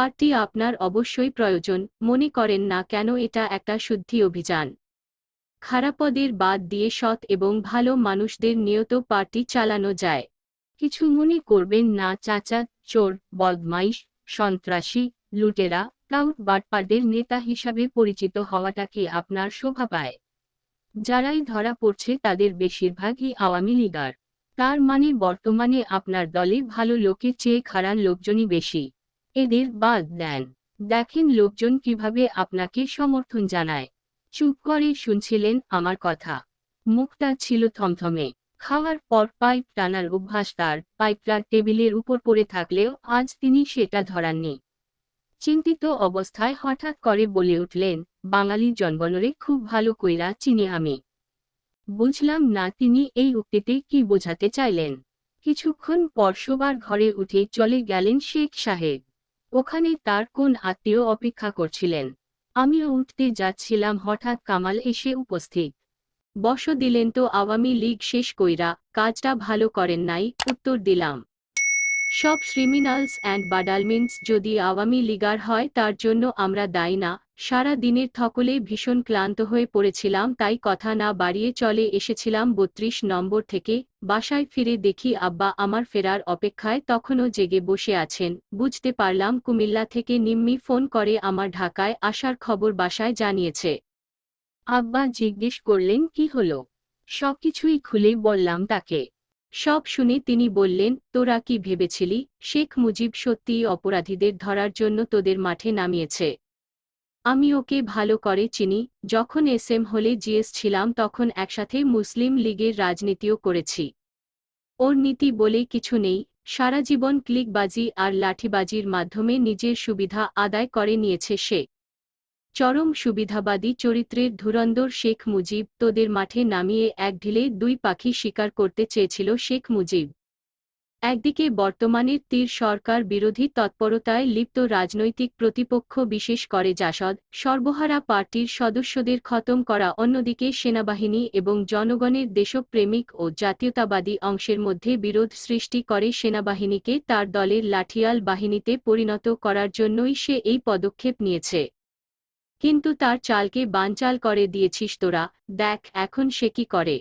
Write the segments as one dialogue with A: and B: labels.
A: পাঠটি আপনার অবশ্যই প্রয়োজন মনে করেন না কেন এটা একটা শুদ্ধি অভিযান খারাপদের বাদ দিয়ে সৎ এবং ভালো মানুষদের নিয়ত পার্টি চালানো যায় কিছু মনে করবেন না চাচা চোর বদমাইশ সন্ত্রাসী লুটেরা ক্লাউড বাটপারদের নেতা হিসাবে পরিচিত হওয়াটাকে আপনার শোভা পায় যারাই ধরা পড়ছে তাদের বেশিরভাগই আওয়ামী লীগার তার মানে বর্তমানে আপনার দলে ভালো লোকের চেয়ে খারাপ লোকজনই বেশি এদের বাদ দেন দেখেন লোকজন কিভাবে আপনাকে সমর্থন জানায় চুপ করে শুনছিলেন আমার কথা মুখটা ছিল থমথমে খাওয়ার পর পাইপ টানার অভ্যাস তার পাইপটা টেবিলের উপর পড়ে থাকলেও আজ তিনি সেটা ধরাননি চিন্তিত অবস্থায় হঠাৎ করে বলে উঠলেন বাঙালি জনবনরে খুব ভালো কইরা চিনি আমি বুঝলাম না তিনি এই উক্তিতে কি বোঝাতে চাইলেন কিছুক্ষণ পর সবার ঘরে উঠে চলে গেলেন শেখ সাহেব ওখানে তার কোন আত্মীয় অপেক্ষা করছিলেন আমি উঠতে যাচ্ছিলাম হঠাৎ কামাল এসে উপস্থিত বস দিলেন তো আওয়ামী লীগ শেষ কইরা কাজটা ভালো করেন নাই উত্তর দিলাম সব ক্রিমিনালস অ্যান্ড বাডালমিন্স যদি আওয়ামী লিগার হয় তার জন্য আমরা দায়ী না সারা দিনের থকলে ভীষণ ক্লান্ত হয়ে পড়েছিলাম তাই কথা না বাড়িয়ে চলে এসেছিলাম বত্রিশ নম্বর থেকে বাসায় ফিরে দেখি আব্বা আমার ফেরার অপেক্ষায় তখনও জেগে বসে আছেন বুঝতে পারলাম কুমিল্লা থেকে নিম্মি ফোন করে আমার ঢাকায় আসার খবর বাসায় জানিয়েছে আব্বা জিজ্ঞেস করলেন কি হলো সবকিছুই খুলে বললাম তাকে সব শুনে তিনি বললেন তোরা কি ভেবেছিলি শেখ মুজিব সত্যিই অপরাধীদের ধরার জন্য তোদের মাঠে নামিয়েছে আমি ওকে ভালো করে চিনি যখন এসএম হলে জিএস ছিলাম তখন একসাথে মুসলিম লীগের রাজনীতিও করেছি ওর নীতি বলে কিছু নেই সারা জীবন ক্লিকবাজি আর লাঠিবাজির মাধ্যমে নিজের সুবিধা আদায় করে নিয়েছে সে চরম সুবিধাবাদী চরিত্রের ধুরন্দর শেখ মুজিব তোদের মাঠে নামিয়ে এক ঢিলে দুই পাখি শিকার করতে চেয়েছিল শেখ মুজিব একদিকে বর্তমানের তীর সরকার বিরোধী তৎপরতায় লিপ্ত রাজনৈতিক প্রতিপক্ষ বিশেষ করে জাসদ সর্বহারা পার্টির সদস্যদের খতম করা অন্যদিকে সেনাবাহিনী এবং জনগণের দেশপ্রেমিক ও জাতীয়তাবাদী অংশের মধ্যে বিরোধ সৃষ্টি করে সেনাবাহিনীকে তার দলের লাঠিয়াল বাহিনীতে পরিণত করার জন্যই সে এই পদক্ষেপ নিয়েছে কিন্তু তার চালকে বানচাল করে দিয়েছিস তোরা দেখ এখন সে কি করে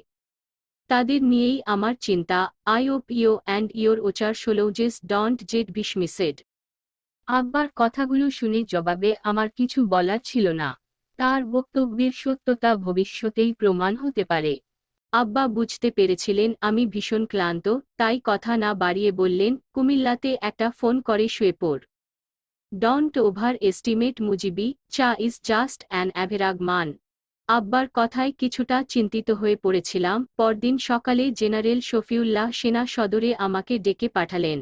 A: তাদের নিয়েই আমার চিন্তা I hope you and your other soldiers don't get dismissed আব্বার কথাগুলো শুনে জবাবে আমার কিছু বলার ছিল না তার বক্তব্যের সত্যতা ভবিষ্যতেই প্রমাণ হতে পারে আব্বা বুঝতে পেরেছিলেন আমি ভীষণ ক্লান্ত তাই কথা না বাড়িয়ে বললেন কুমিল্লাতে একটা ফোন করে শুয়ে পড় ডন্ট ওভার এস্টিমেট মুজিবি চা ইজ জাস্ট অ্যান অ্যাভেরাগ মান আব্বার কথায় কিছুটা চিন্তিত হয়ে পড়েছিলাম পরদিন সকালে জেনারেল শফিউল্লাহ সেনা সদরে আমাকে ডেকে পাঠালেন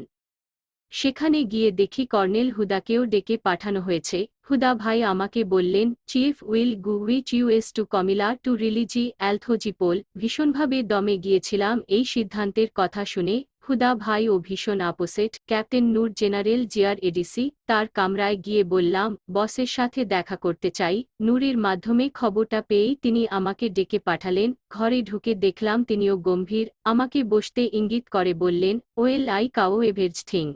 A: সেখানে গিয়ে দেখি কর্নেল হুদাকেও ডেকে পাঠানো হয়েছে হুদা ভাই আমাকে বললেন chief will go with us to Comilla to release all those people ভীষণভাবে দমে গিয়েছিলাম এই সিদ্ধান্তের কথা শুনে খুদা ভাই ও ভীষণ আপোসেট ক্যাপ্টেন নূর জেনারেল জিয়ার এডিসি তার কামরায় গিয়ে বললাম বসের সাথে দেখা করতে চাই নূরের মাধ্যমে খবরটা পেয়েই তিনি আমাকে ডেকে পাঠালেন ঘরে ঢুকে দেখলাম তিনিও গম্ভীর আমাকে বসতে ইঙ্গিত করে বললেন well I know everything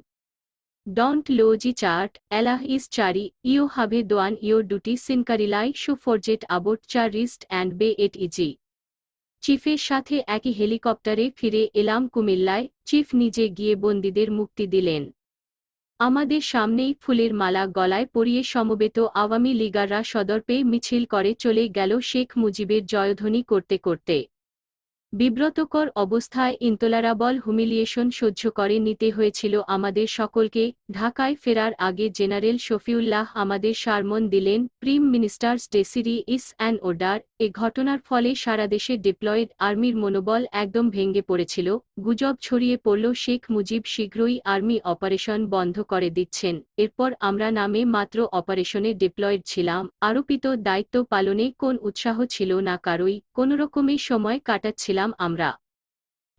A: don't lose heart Allah is চারি ইয়ো হাভে দোয়ান ইও ডুটি সিনকারিলাই সু ফরজেট আবোট চার রিস্ট অ্যান্ড বে এট ইজি চিফের সাথে একই হেলিকপ্টারে ফিরে এলাম কুমিল্লায় চিফ নিজে গিয়ে বন্দীদের মুক্তি দিলেন আমাদের সামনেই ফুলের মালা গলায় পরিয়ে সমবেত আওয়ামী লীগাররা সদর্পে মিছিল করে চলে গেল শেখ মুজিবের জয়ধ্বনি করতে করতে বিব্রতকর অবস্থায় ইন্তলারাবল হুমিলিয়েশন সহ্য করে নিতে হয়েছিল আমাদের সকলকে ঢাকায় ফেরার আগে জেনারেল শফিউল্লাহ আমাদের সারমন দিলেন prime minister's desire is an order এ ঘটনার ফলে সারা দেশে ডিপ্লয়েড আর্মির মনোবল একদম ভেঙে পড়েছিল গুজব ছড়িয়ে পড়ল শেখ মুজিব শীঘ্রই আর্মি অপারেশন বন্ধ করে দিচ্ছেন এরপর আমরা নামে মাত্র অপারেশনে ডিপ্লয়েড ছিলাম আরোপিত দায়িত্ব পালনে কোন উৎসাহ ছিল না কারোই কোনোরকমে সময় কাটাচ্ছিলাম ছিলাম আমরা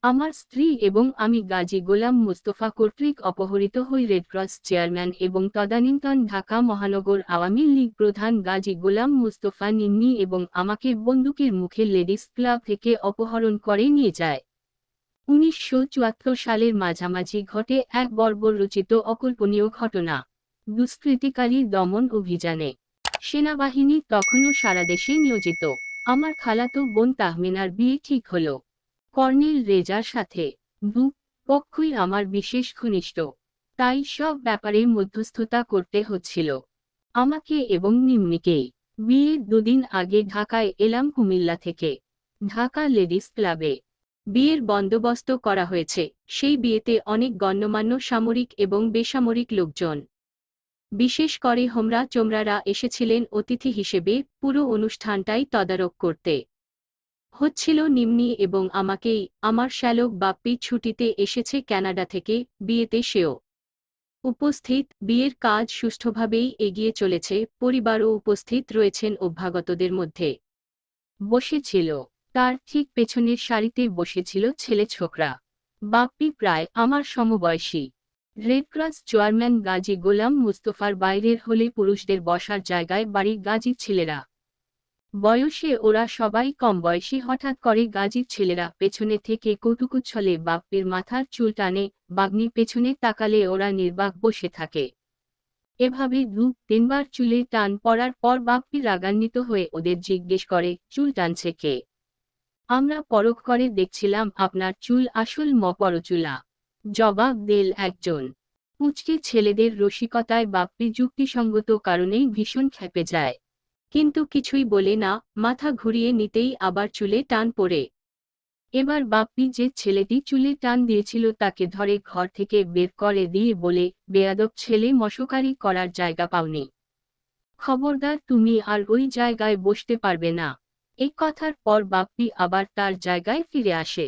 A: আমার স্ত্রী এবং আমি গাজী গোলাম মুস্তফা কর্তৃক অপহৃত হই রেডক্রস চেয়ারম্যান এবং তদানীন্তন ঢাকা মহানগর আওয়ামী লীগ প্রধান গাজী গোলাম মুস্তফা নিন্নি এবং আমাকে বন্দুকের মুখে লেডিস ক্লাব থেকে অপহরণ করে নিয়ে যায় উনিশশো সালের মাঝামাঝি ঘটে এক বর্বর রচিত অকল্পনীয় ঘটনা দুষ্কৃতিকারী দমন অভিযানে সেনাবাহিনী তখনও সারা দেশে নিয়োজিত আমার খালাতো বোন তাহমিনার বিয়ে ঠিক হল কর্নেল রেজার সাথে দু পক্ষই আমার বিশেষ ঘনিষ্ঠ তাই সব ব্যাপারে মধ্যস্থতা করতে হচ্ছিল আমাকে এবং নিম্নিকে বিয়ের দুদিন আগে ঢাকায় এলাম কুমিল্লা থেকে ঢাকা লেডিস ক্লাবে বিয়ের বন্দোবস্ত করা হয়েছে সেই বিয়েতে অনেক গণ্যমান্য সামরিক এবং বেসামরিক লোকজন বিশেষ করে হোমরা চোমরারা এসেছিলেন অতিথি হিসেবে পুরো অনুষ্ঠানটাই তদারক করতে হচ্ছিল নিম্নি এবং আমাকেই আমার শ্যালক বাপ্পি ছুটিতে এসেছে ক্যানাডা থেকে বিয়েতে সেও উপস্থিত বিয়ের কাজ সুষ্ঠুভাবেই এগিয়ে চলেছে পরিবারও উপস্থিত রয়েছেন অভ্যাগতদের মধ্যে বসেছিল তার ঠিক পেছনের সারিতে বসেছিল ছেলে ছোকরা বাপ্পি প্রায় আমার সমবয়সী রেডক্রস চেয়ারম্যান গাজী গোলাম মুস্তফার বাইরের হলে পুরুষদের বসার জায়গায় বাড়ি গাজীর ছেলেরা বয়সে ওরা সবাই কম বয়সী হঠাৎ করে গাজীর ছেলেরা পেছনে থেকে কৌতুকুচ্ছলে বাপ্পের মাথার চুল টানে বাগ্নি পেছনে তাকালে ওরা নির্বাক বসে থাকে এভাবে দু তিনবার চুলে টান পড়ার পর বাপ্পি রাগান্বিত হয়ে ওদের জিজ্ঞেস করে চুল টানছে কে আমরা পরখ করে দেখছিলাম আপনার চুল আসল চুলা জবাব দেল একজন পুচকে ছেলেদের রসিকতায় বাপ্পি যুক্তিসঙ্গত কারণেই ভীষণ খেপে যায় কিন্তু কিছুই বলে না মাথা ঘুরিয়ে নিতেই আবার চুলে টান পড়ে এবার বাপ্পি যে ছেলেটি চুলে টান দিয়েছিল তাকে ধরে ঘর থেকে বের করে দিয়ে বলে বেয়াদব ছেলে মশকারি করার জায়গা পাওনি খবরদার তুমি আর ওই জায়গায় বসতে পারবে না এই কথার পর বাপ্পি আবার তার জায়গায় ফিরে আসে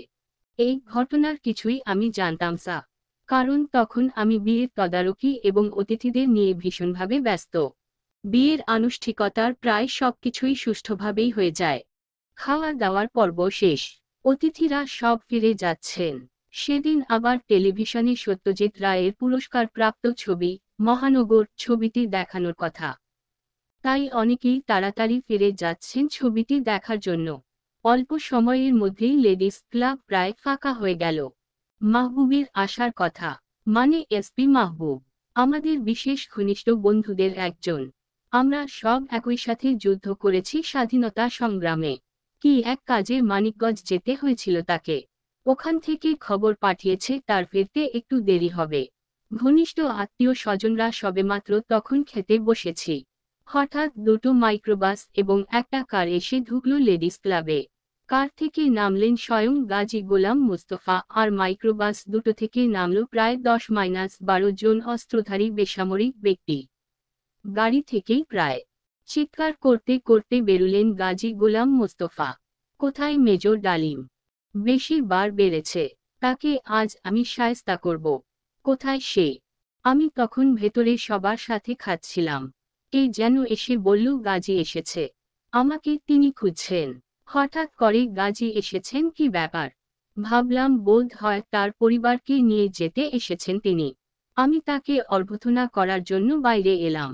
A: এই ঘটনার কিছুই আমি জানতাম সা কারণ তখন আমি বিয়ের তদারকি এবং অতিথিদের নিয়ে ভীষণভাবে ব্যস্ত বিয়ের আনুষ্ঠিকতার প্রায় সবকিছুই সুষ্ঠুভাবেই হয়ে যায় খাওয়া দাওয়ার পর্ব শেষ অতিথিরা সব ফিরে যাচ্ছেন সেদিন আবার টেলিভিশনে সত্যজিৎ রায়ের পুরস্কার প্রাপ্ত ছবি মহানগর ছবিটি দেখানোর কথা তাই অনেকেই তাড়াতাড়ি ফিরে যাচ্ছেন ছবিটি দেখার জন্য অল্প সময়ের মধ্যেই লেডিস ক্লাব প্রায় ফাঁকা হয়ে গেল মাহবুবের আসার কথা মানে এসপি মাহবুব আমাদের বিশেষ ঘনিষ্ঠ বন্ধুদের একজন আমরা সব একই সাথে যুদ্ধ করেছি স্বাধীনতা সংগ্রামে কি এক কাজে মানিকগঞ্জ যেতে হয়েছিল তাকে ওখান থেকে খবর পাঠিয়েছে তার ফিরতে একটু দেরি হবে ঘনিষ্ঠ আত্মীয় স্বজনরা সবেমাত্র তখন খেতে বসেছি হঠাৎ দুটো মাইক্রোবাস এবং একটা কার এসে ঢুকল লেডিস ক্লাবে কার থেকে নামলেন স্বয়ং গাজী গোলাম মোস্তফা আর মাইক্রোবাস দুটো থেকে নামল প্রায় দশ মাইনাস বারো জন অস্ত্রধারী বেসামরিক ব্যক্তি গাড়ি থেকেই প্রায় চিৎকার করতে করতে বেরুলেন গাজী গোলাম মোস্তফা কোথায় মেজর ডালিম বেশি বার বেড়েছে তাকে আজ আমি সায়স্তা করব কোথায় সে আমি তখন ভেতরে সবার সাথে খাচ্ছিলাম এই যেন এসে বলল গাজী এসেছে আমাকে তিনি খুঁজছেন হঠাৎ করে গাজী এসেছেন কি ব্যাপার ভাবলাম বোধ হয় তার পরিবারকে নিয়ে যেতে এসেছেন তিনি আমি তাকে অর্ভথনা করার জন্য বাইরে এলাম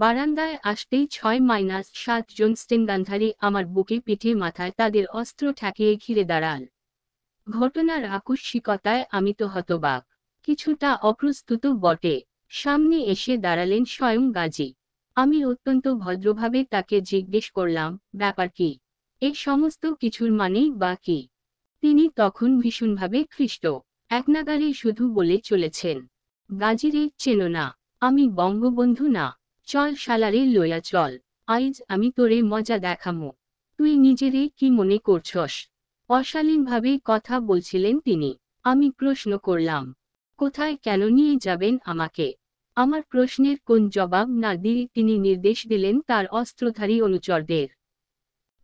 A: বারান্দায় আসতেই ছয় মাইনাস সাতজন স্টেনগান্ধারী আমার বুকে পিঠে মাথায় তাদের অস্ত্র ঠেকিয়ে ঘিরে দাঁড়াল ঘটনার আকস্মিকতায় আমি তো হতবাক কিছুটা অপ্রস্তুত বটে সামনে এসে দাঁড়ালেন স্বয়ং গাজী আমি অত্যন্ত ভদ্রভাবে তাকে জিজ্ঞেস করলাম ব্যাপার কি এ সমস্ত কিছুর মানেই বা কি তিনি তখন ভীষণভাবে খ্রিস্ট একনাগারে শুধু বলে চলেছেন গাজিরে চেনো না আমি বঙ্গবন্ধু না চল সালারে লইয়া চল আইজ আমি তোরে মজা দেখামো তুই নিজেরে কি মনে করছস অশালীনভাবে কথা বলছিলেন তিনি আমি প্রশ্ন করলাম কোথায় কেন নিয়ে যাবেন আমাকে আমার প্রশ্নের কোন জবাব না দিয়ে তিনি নির্দেশ দিলেন তার অস্ত্রধারী অনুচরদের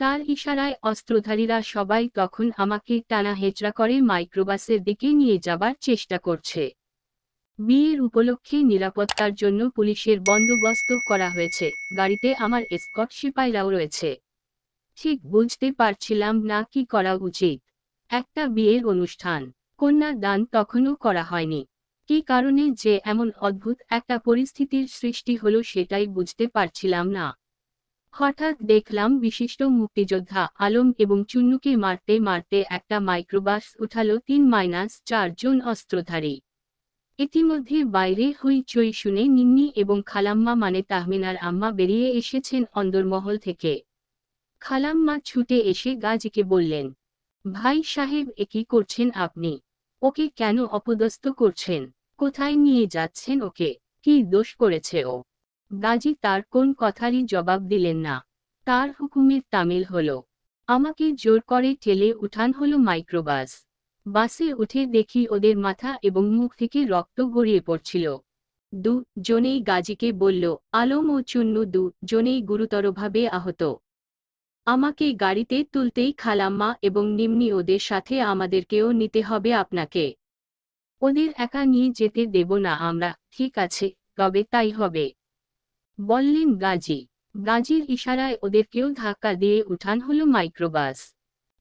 A: তার ইশারায় অস্ত্রধারীরা সবাই তখন আমাকে টানা হেচড়া করে মাইক্রোবাসের দিকে নিয়ে যাবার চেষ্টা করছে বিয়ের উপলক্ষে নিরাপত্তার জন্য পুলিশের বন্দোবস্ত করা হয়েছে গাড়িতে আমার স্কট সিপাইরাও রয়েছে ঠিক বুঝতে পারছিলাম না কি করা উচিত একটা বিয়ের অনুষ্ঠান কন্যা দান তখনও করা হয়নি কি কারণে যে এমন অদ্ভুত একটা পরিস্থিতির সৃষ্টি হলো সেটাই বুঝতে পারছিলাম না হঠাৎ দেখলাম বিশিষ্ট মুক্তিযোদ্ধা আলম এবং চুন্নুকে মারতে মারতে একটা মাইক্রোবাস উঠালো তিন মাইনাস চারজন অস্ত্রধারী ইতিমধ্যে বাইরে হইচই শুনে নিন্নি এবং খালাম্মা মানে তাহমিনার আম্মা বেরিয়ে এসেছেন অন্দরমহল থেকে খালাম্মা ছুটে এসে গাজীকে বললেন ভাই সাহেব এ কি করছেন আপনি ওকে কেন অপদস্থ করছেন কোথায় নিয়ে যাচ্ছেন ওকে কি দোষ করেছে ও গাজী তার কোন কথারই জবাব দিলেন না তার হুকুমের তামিল হল আমাকে জোর করে ঠেলে উঠান হলো মাইক্রোবাস বাসে উঠে দেখি ওদের মাথা এবং মুখ থেকে রক্ত গড়িয়ে পড়ছিল দু জনেই গাজীকে বলল আলম ও চুন্নু দু জনেই গুরুতরভাবে আহত আমাকে গাড়িতে তুলতেই খালাম্মা এবং নিম্নি ওদের সাথে আমাদেরকেও নিতে হবে আপনাকে ওদের একা নিয়ে যেতে দেব না আমরা ঠিক আছে তবে তাই হবে বললেন গাজী গাজীর ইশারায় ওদেরকেও ধাক্কা দিয়ে উঠান হলো মাইক্রোবাস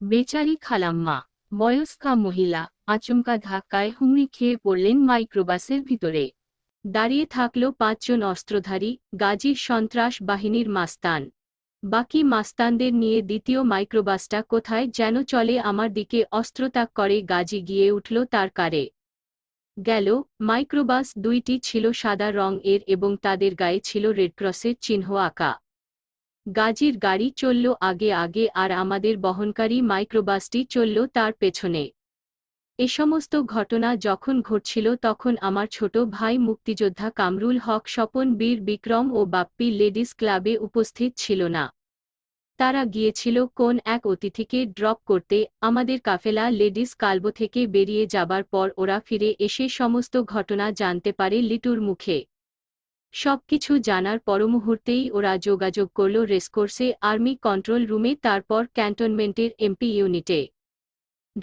A: বেচারি খালাম্মা বয়স্কা মহিলা আচমকা ধাক্কায় হুমড়ি খেয়ে পড়লেন মাইক্রোবাসের ভিতরে দাঁড়িয়ে থাকল পাঁচজন অস্ত্রধারী গাজীর সন্ত্রাস বাহিনীর মাস্তান বাকি মাস্তানদের নিয়ে দ্বিতীয় মাইক্রোবাসটা কোথায় যেন চলে আমার দিকে অস্ত্র তাক করে গাজী গিয়ে উঠল তার কারে গেল মাইক্রোবাস দুইটি ছিল সাদা রং এর এবং তাদের গায়ে ছিল রেডক্রসের চিহ্ন আঁকা গাজীর গাড়ি চলল আগে আগে আর আমাদের বহনকারী মাইক্রোবাসটি চলল তার পেছনে এ সমস্ত ঘটনা যখন ঘটছিল তখন আমার ছোট ভাই মুক্তিযোদ্ধা কামরুল হক স্বপন বীর বিক্রম ও বাপ্পি লেডিস ক্লাবে উপস্থিত ছিল না তারা গিয়েছিল কোন এক অতিথিকে ড্রপ করতে আমাদের কাফেলা লেডিস কালবো থেকে বেরিয়ে যাবার পর ওরা ফিরে এসে সমস্ত ঘটনা জানতে পারে লিটুর মুখে সবকিছু জানার পরমুহূর্তেই ওরা যোগাযোগ করল রেসকোর্সে আর্মি কন্ট্রোল রুমে তারপর ক্যান্টনমেন্টের এমপি ইউনিটে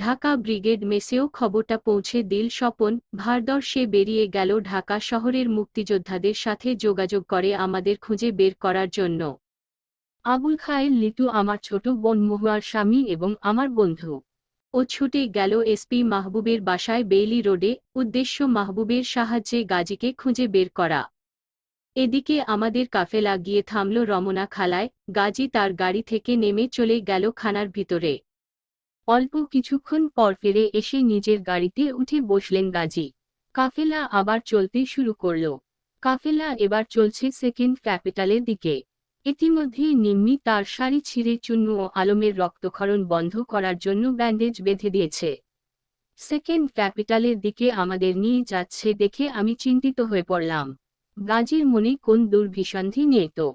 A: ঢাকা ব্রিগেড মেসেও খবরটা পৌঁছে দিল স্বপন ভারদর সে বেরিয়ে গেল ঢাকা শহরের মুক্তিযোদ্ধাদের সাথে যোগাযোগ করে আমাদের খুঁজে বের করার জন্য আবুল খায়ের লিটু আমার ছোট বোন মহুয়ার স্বামী এবং আমার বন্ধু ও ছুটে গেল এসপি মাহবুবের বাসায় বেইলি রোডে উদ্দেশ্য মাহবুবের সাহায্যে গাজীকে খুঁজে বের করা এদিকে আমাদের কাফেলা গিয়ে থামল রমনা খালায় গাজী তার গাড়ি থেকে নেমে চলে গেল খানার ভিতরে অল্প কিছুক্ষণ পর ফিরে এসে নিজের গাড়িতে উঠে বসলেন গাজী কাফেলা আবার চলতে শুরু করল কাফেলা এবার চলছে সেকেন্ড ক্যাপিটালের দিকে ইতিমধ্যেই নিম্নি তার শাড়ি ছিঁড়ে চুন্নু ও আলমের রক্তক্ষরণ বন্ধ করার জন্য ব্যান্ডেজ বেঁধে দিয়েছে সেকেন্ড ক্যাপিটালের দিকে আমাদের নিয়ে যাচ্ছে দেখে আমি চিন্তিত হয়ে পড়লাম গাজীর মনে কোন দুর্ভিসন্ধি নেই তো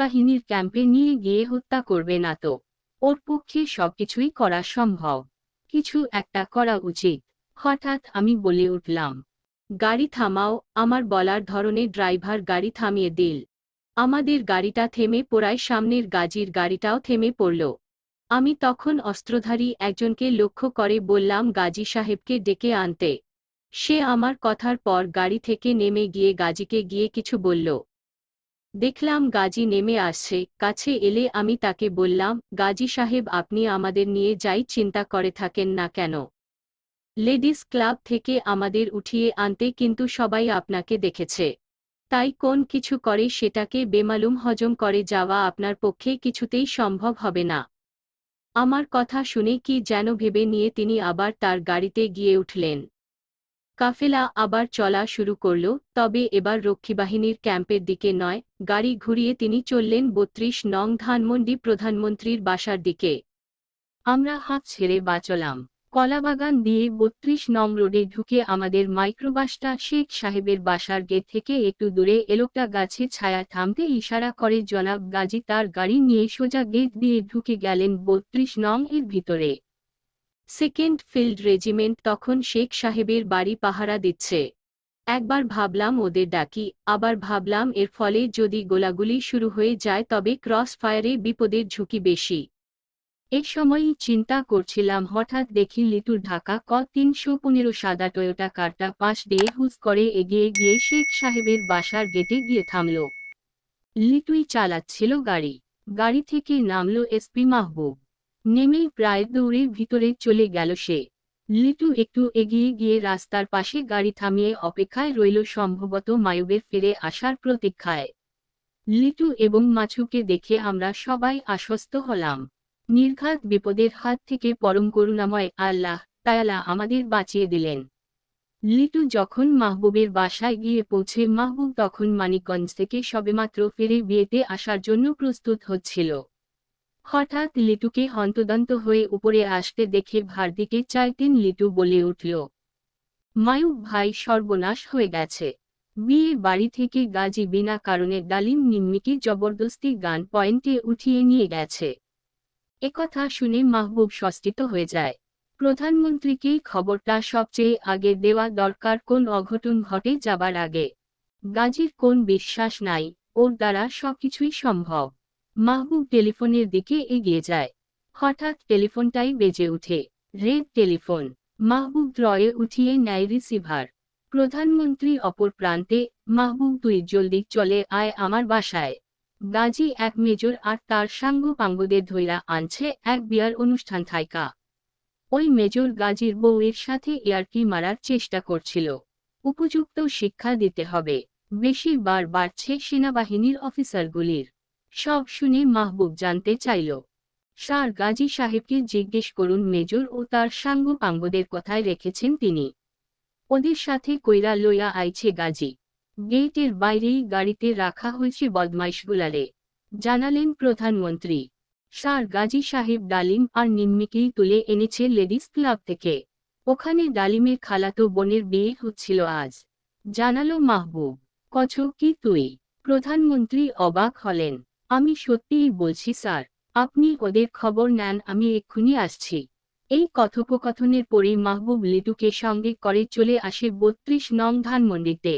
A: বাহিনীর ক্যাম্পে নিয়ে গিয়ে হত্যা করবে না তো ওর পক্ষে সবকিছুই করা সম্ভব কিছু একটা করা উচিত হঠাৎ আমি বলে উঠলাম গাড়ি থামাও আমার বলার ধরনে ড্রাইভার গাড়ি থামিয়ে দিল আমাদের গাড়িটা থেমে পড়ায় সামনের গাজির গাড়িটাও থেমে পড়ল আমি তখন অস্ত্রধারী একজনকে লক্ষ্য করে বললাম গাজী সাহেবকে ডেকে আনতে সে আমার কথার পর গাড়ি থেকে নেমে গিয়ে গাজীকে গিয়ে কিছু বলল দেখলাম গাজী নেমে আসছে কাছে এলে আমি তাকে বললাম গাজী সাহেব আপনি আমাদের নিয়ে যাই চিন্তা করে থাকেন না কেন লেডিস ক্লাব থেকে আমাদের উঠিয়ে আনতে কিন্তু সবাই আপনাকে দেখেছে তাই কোন কিছু করে সেটাকে বেমালুম হজম করে যাওয়া আপনার পক্ষে কিছুতেই সম্ভব হবে না আমার কথা শুনে কি যেন ভেবে নিয়ে তিনি আবার তার গাড়িতে গিয়ে উঠলেন কাফেলা আবার চলা শুরু করল তবে এবার রক্ষীবাহিনীর ক্যাম্পের দিকে নয় গাড়ি ঘুরিয়ে তিনি চললেন বত্রিশ নং ধানমন্ডি প্রধানমন্ত্রীর বাসার দিকে আমরা হাত ছেড়ে বাঁচলাম কলাবাগান দিয়ে বত্রিশ নম রোডে ঢুকে আমাদের মাইক্রোবাসটা শেখ সাহেবের বাসার গেট থেকে একটু দূরে এলোকটা গাছে ছায়া থামতে ইশারা করে জনাব গাজী তার গাড়ি নিয়ে সোজা গেট দিয়ে ঢুকে গেলেন বত্রিশ নং এর ভিতরে সেকেন্ড ফিল্ড রেজিমেন্ট তখন শেখ সাহেবের বাড়ি পাহারা দিচ্ছে একবার ভাবলাম ওদের ডাকি আবার ভাবলাম এর ফলে যদি গোলাগুলি শুরু হয়ে যায় তবে ক্রস ফায়ারে বিপদের ঝুঁকি বেশি এ সময়ই চিন্তা করছিলাম হঠাৎ দেখি লিতুর ঢাকা ক তিনশো পনেরো সাদা টয়োটা কারটা পাশ দিয়ে হুজ করে এগিয়ে গিয়ে শেখ সাহেবের বাসার গেটে গিয়ে থামল লিটুই চালাচ্ছিল গাড়ি গাড়ি থেকে নামল এসপি মাহবুব নেমেই প্রায় দৌড়ে ভিতরে চলে গেল সে লিটু একটু এগিয়ে গিয়ে রাস্তার পাশে গাড়ি থামিয়ে অপেক্ষায় রইল সম্ভবত মায়ুবের ফিরে আসার প্রতীক্ষায় লিটু এবং মাছুকে দেখে আমরা সবাই আশ্বস্ত হলাম নির্ঘাত বিপদের হাত থেকে পরম করুণাময় আল্লাহ তায়ালা আমাদের বাঁচিয়ে দিলেন লিটু যখন মাহবুবের বাসায় গিয়ে পৌঁছে মাহবুব তখন মানিকগঞ্জ থেকে সবেমাত্র ফিরে বিয়েতে আসার জন্য প্রস্তুত হচ্ছিল হঠাৎ লিটুকে হন্তদন্ত হয়ে উপরে আসতে দেখে ভার দিকে চাইতেন লিটু বলে উঠল মায়ুব ভাই সর্বনাশ হয়ে গেছে বিয়ে বাড়ি থেকে গাজী বিনা কারণে ডালিম নিম্মিকে জবরদস্তি গান পয়েন্টে উঠিয়ে নিয়ে গেছে একথা শুনে মাহবুব সস্তিত হয়ে যায় প্রধানমন্ত্রীকে খবরটা সবচেয়ে আগে দেওয়া দরকার কোন অঘটন ঘটে যাবার আগে গাজীর কোন বিশ্বাস নাই ওর দ্বারা সবকিছুই সম্ভব মাহবুব টেলিফোনের দিকে এগিয়ে যায় হঠাৎ টেলিফোনটাই বেজে উঠে রেড টেলিফোন মাহবুব দ্রয়ে উঠিয়ে নেয় রিসিভার প্রধানমন্ত্রী অপর প্রান্তে মাহবুব তুই জলদি চলে আয় আমার বাসায় গাজী এক মেজর আর তার সাঙ্গু পাঙ্গদের ধৈরা আনছে এক বিয়ার অনুষ্ঠান থাইকা ওই মেজর গাজীর বউয়ের সাথে ইয়ারকি মারার চেষ্টা করছিল উপযুক্ত শিক্ষা দিতে হবে বেশি বার বাড়ছে সেনাবাহিনীর অফিসারগুলির সব শুনে মাহবুব জানতে চাইল সার গাজী সাহেবকে জিজ্ঞেস করুন মেজর ও তার সাঙ্গু পাঙ্গদের কথায় রেখেছেন তিনি ওদের সাথে কইরা লইয়া আইছে গাজী গেইটের বাইরেই গাড়িতে রাখা হয়েছে বদমাইশগুলারে জানালেন প্রধানমন্ত্রী সার গাজী সাহেব ডালিম আর নিম্মিকেই তুলে এনেছে লেডিস ক্লাব থেকে ওখানে ডালিমের খালাতো বোনের বিয়ে হচ্ছিল আজ জানালো মাহবুব কছ কি তুই প্রধানমন্ত্রী অবাক হলেন আমি সত্যিই বলছি স্যার আপনি ওদের খবর নেন আমি এক্ষুনি আসছি এই কথোপকথনের পরে মাহবুব লিটুকে সঙ্গে করে চলে আসে বত্রিশ নং ধানমন্ডিতে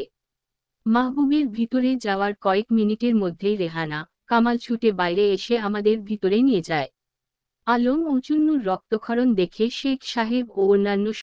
A: মাহবুবের ভিতরে যাওয়ার কয়েক মিনিটের মধ্যেই রেহানা কামাল ছুটে বাইরে এসে আমাদের ভিতরে নিয়ে যায় আলম চুন্নুর রক্তক্ষরণ দেখে শেখ সাহেব ও অন্যান্য